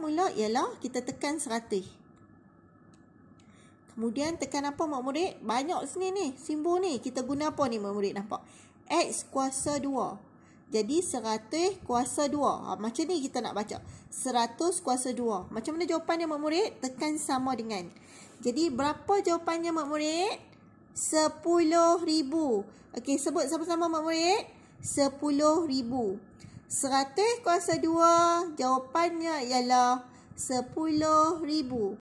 mula ialah kita tekan seratus. Kemudian tekan apa mak murid? Banyak sini ni. Simbol ni. Kita guna apa ni mak murid nampak? X kuasa 2. Jadi 100 kuasa 2. Ha, macam ni kita nak baca. 100 kuasa 2. Macam mana jawapannya mak murid? Tekan sama dengan. Jadi berapa jawapannya mak murid? 10,000. Okey sebut sama-sama mak murid. 10,000. 100 kuasa 2 jawapannya ialah 10,000.